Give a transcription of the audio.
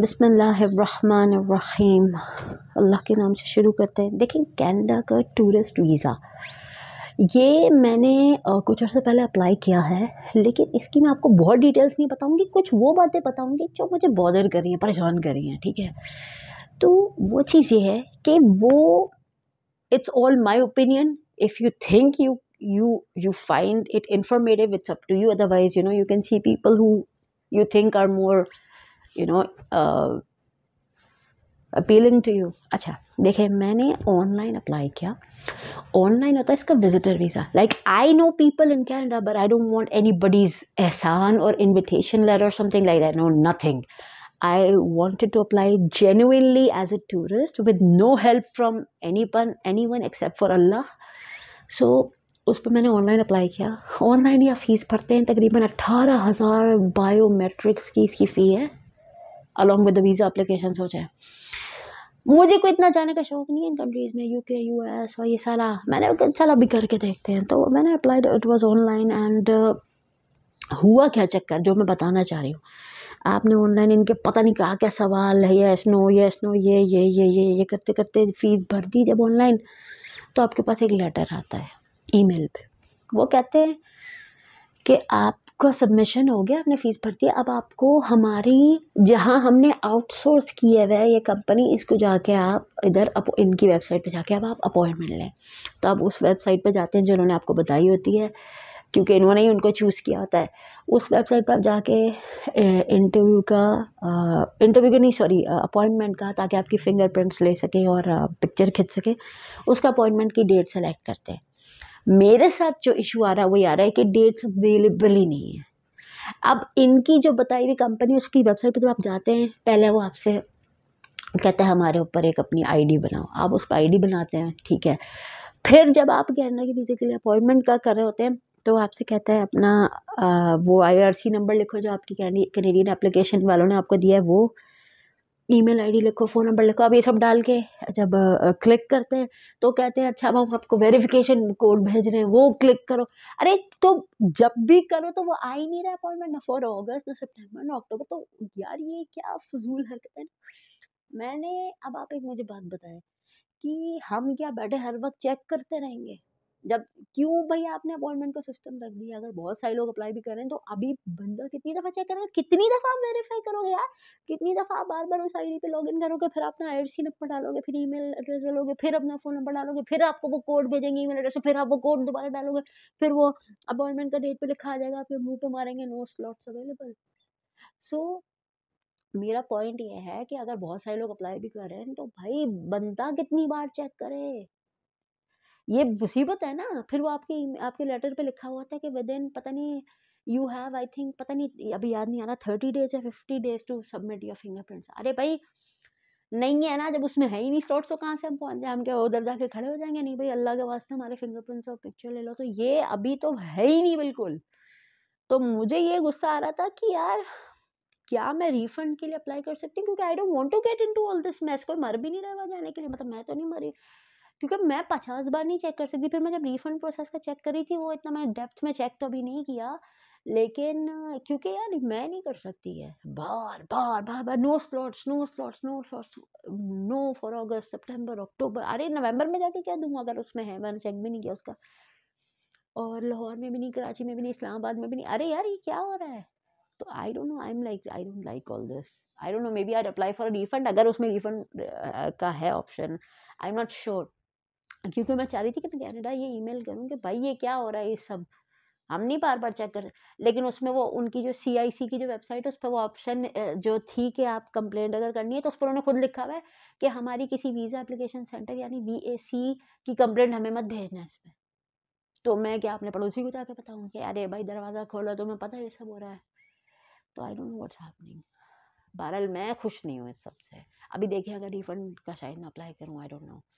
बसमीम अल्लाह के नाम से शुरू करते हैं देखें कैनेडा का टूरिस्ट वीज़ा ये मैंने कुछ अर्से पहले अप्लाई किया है लेकिन इसकी मैं आपको बहुत डिटेल्स नहीं बताऊंगी कुछ वो बातें बताऊंगी जो मुझे बॉडर कर रही हैं परेशान करी हैं ठीक है तो वो चीज़ ये है कि वो it's all my opinion if you think you you you find it informative it's up to you otherwise you know you can see people who you think are more you know appealing to you अच्छा देखे मैंने online apply किया online होता है इसका visitor visa like I know people in Canada but I don't want anybody's एहसान और invitation letter और something like I know nothing I to apply genuinely as a tourist with no help from any पन any one except for Allah सो उस पर मैंने online apply किया online या फ़ीस भरते हैं तकरीबन अट्ठारह हज़ार बायोमेट्रिक्स की इसकी फ़ी है अलॉन्ग विद वीज़ा अप्लीकेशन हो जाए मुझे कोई इतना जाने का शौक नहीं है इन कंट्रीज़ में यू के यू एस और ये सारा मैंने चल अभी करके देखते हैं तो मैंने apply it was online and हुआ क्या चक्कर जो मैं बताना चाह रही हूँ आपने ऑनलाइन इनके पता नहीं कहा क्या सवाल है यस नो यस नो ये ये ये ये ये करते करते फ़ीस भर दी जब ऑनलाइन तो आपके पास एक लेटर आता है ईमेल पे वो कहते हैं कि आप आपका सबमिशन हो गया आपने फ़ीस भर दिया अब आपको हमारी जहाँ हमने आउटसोर्स किया हुआ है ये कंपनी इसको जाके आप इधर अप, इनकी वेबसाइट पे जाके अब आप अपॉइंटमेंट लें तो आप उस वेबसाइट पे जाते हैं जिन्होंने आपको बताई होती है क्योंकि इन्होंने ही उनको चूज़ किया होता है उस वेबसाइट पर आप जाके इंटरव्यू का इंटरव्यू का नहीं सॉरी अपॉइंटमेंट का ताकि आपकी फिंगरप्रिंट्स ले सकें और पिक्चर खींच सकें उसका अपॉइंटमेंट की डेट सेलेक्ट करते हैं मेरे साथ जो इशू आ रहा है वो आ रहा है कि डेट्स अवेलेबल ही नहीं है अब इनकी जो बताई हुई कंपनी उसकी वेबसाइट पे जब तो आप जाते हैं पहले वो आपसे कहता है हमारे ऊपर एक अपनी आईडी बनाओ आप उसको आईडी बनाते हैं ठीक है फिर जब आप गहना के वीज़े के लिए अपॉइंटमेंट का कर रहे होते हैं तो आपसे कहता है अपना आ, वो आईआरसी नंबर लिखो जो आपकी कैनेडियन एप्लीकेशन वालों ने आपको दिया है वो ईमेल आईडी लिखो फ़ोन नंबर लिखो अब ये सब डाल के जब क्लिक करते हैं तो कहते हैं अच्छा अब हम आपको वेरिफिकेशन कोड भेज रहे हैं वो क्लिक करो अरे तो जब भी करो तो वो आ ही नहीं रहा अपॉइंटमेंट ना फॉर अगस्त ना सितंबर ना अक्टूबर तो यार ये क्या फजूल हरकत है मैंने अब आप एक मुझे बात बताएं कि हम क्या बैठे हर वक्त चेक करते रहेंगे जब क्यों भाई आपने अपॉइंटमेंट का सिस्टम रख दिया अगर बहुत सारे लोग अप्लाई भी कर रहे हैं तो अभी बंदा कितनी दफ़ा चेक करेगा कितनी दफ़ा आप वेरीफाई करोगे यार कितनी दफ़ा आप बार बार उस आई डी पे लॉग इन करोगे फिर अपना आई सी नंबर डालोगे फिर ईमेल एड्रेस डालोगे फिर अपना फ़ोन नंबर डालोगे फिर आपको वो कोड भेजेंगे ईमेल एड्रेस फिर आप वो कोड दोबारा डालोगे फिर वो अपॉइंटमेंट का डेट पर लिखा आ जाएगा फिर मुँह पर मारेंगे नो स्लॉट्स अवेलेबल सो मेरा पॉइंट ये है कि अगर बहुत सारे लोग अप्लाई भी कर रहे हैं तो भाई बंदा कितनी बार चेक करे ये मुसीबत है ना फिर वो आपके आपके लेटर पे लिखा हुआ था कि विद इन पता नहीं यू हैव आई थिंक पता नहीं अभी याद नहीं आ रहा थर्टी डेज या fifty days to submit your fingerprints अरे भाई नहीं है ना जब उसमें है ही नहीं स्लॉट्स तो कहाँ से हम पहुँच जाए हम क्या उधर जाके खड़े हो जाएंगे नहीं भाई अल्लाह के वास्ते हमारे फिंगरप्रिंट्स और पिक्चर ले लो तो ये अभी तो है ही नहीं बिल्कुल तो मुझे ये गुस्सा आ रहा था कि यार क्या मैं रिफंड के लिए अप्लाई कर सकती हूँ क्योंकि I don't want to get into all this mess कोई मर भी नहीं रहा जाने के लिए मतलब मैं तो नहीं मरी क्योंकि मैं पचास बार नहीं चेक कर सकती फिर मैं जब रिफंड प्रोसेस का चेक करी थी वो इतना मैंने डेप्थ में चेक तो अभी नहीं किया लेकिन क्योंकि यार मैं नहीं कर सकती है बार बार बार बार no slots no slots no slots no for August September October अरे नवंबर में जाके क्या दूंगा अगर उसमें है मैंने चेक भी नहीं किया उसका और लाहौर में भी नहीं कराची में भी नहीं इस्लामाबाद में भी नहीं अरे यार ये क्या हो रहा है तो I don't know I am like I don't like all this I don't know maybe I apply for refund अगर उसमें रिफंड का है option I am not sure क्योंकि मैं चाह रही थी कि मैं कैनेडा ये ईमेल करूँ कि भाई ये क्या हो रहा है ये सब हम नहीं बार बार चेक कर लेकिन उसमें वो उनकी जो सी आई सी की जो वेबसाइट है उस पर वो ऑप्शन जो थी कि आप कंप्लेंट अगर करनी है तो उस पर उन्होंने खुद लिखा हुआ है कि हमारी किसी वीज़ा एप्लीकेशन सेंटर यानी वी ए सी की कंप्लेंट हमें मत भेजना है इसमें तो मैं क्या अपने पड़ोसी को जाके बताऊँ कि अरे भाई दरवाज़ा खोलो मैं पता है ये सब हो रहा है तो I don't know what's happening बहरहाल मैं खुश नहीं हूँ इस सबसे अभी देखिए अगर रिफंड का शायद मैं अप्लाई करूँ आई डोंट नो